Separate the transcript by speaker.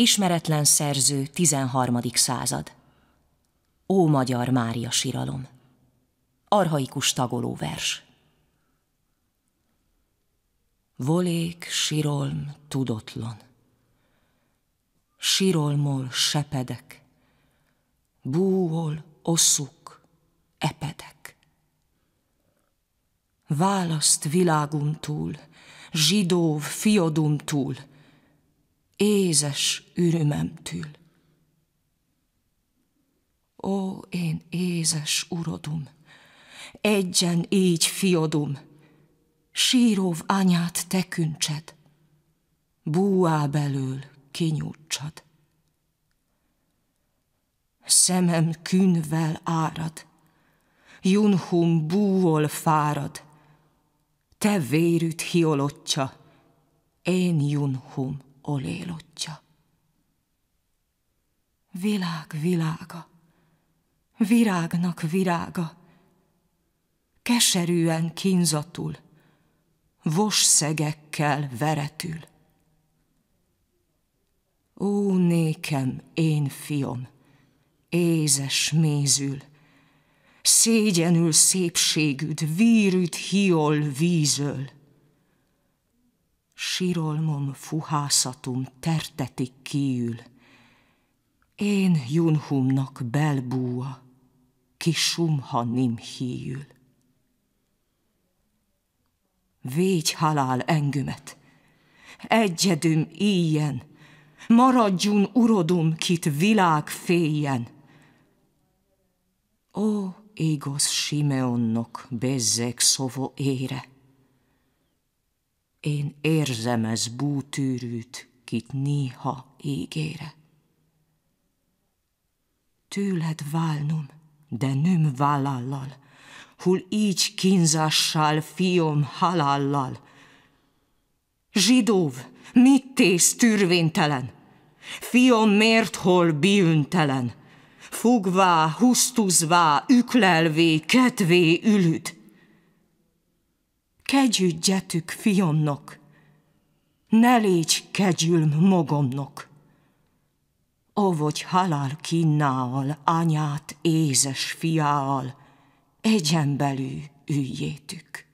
Speaker 1: Ismeretlen szerző, 13. század. Ó magyar Mária síralom. Arhaikus tagolóvers. Volék, sirolm, tudatlan. Sirolmol sepedek, búol, osszuk, epedek. Választ világum túl, zsidóv fiodum túl, ézes ürümemtül. Ó, én ézes urodum, egyen így fiodum, síróv anyát teküntsed, búá belül kinyújtsad. Szemem künvel árad, junhum búol fárad, te vérüt hiolottja, én junhum olélottja. Világ világa, virágnak virága, keserűen kínzatul, vosszegekkel veretül. Ó, nékem, én fiom, ézes mézül, szégyenül szépségüd, vírüd hiol vízöl, sirolmom fuhászatum tertetik kiül. Én junhumnak belbúa, kisumha nim híjül. Végy halál engümet, egyedüm ilyen, maradjun urodum, kit világ féljen. Ó, igaz Simeonnok, bezzek szovo ére, én érzem ez bútűrűt, kit néha ígére. Tőled válnom, de nőm vállallal, hull így kínzással, fiom halállal. Zsidóv, mit tész tűrvénytelen? Fiom miért hol bűntelen? Fugvá, husztuzvá, üklelvé, ketvé ülüt kegyügyetük fionnok, ne légy kegyülm mogomnok. Óvodj halál kinnál anyát ézes fiával, egyenbelül üljétük.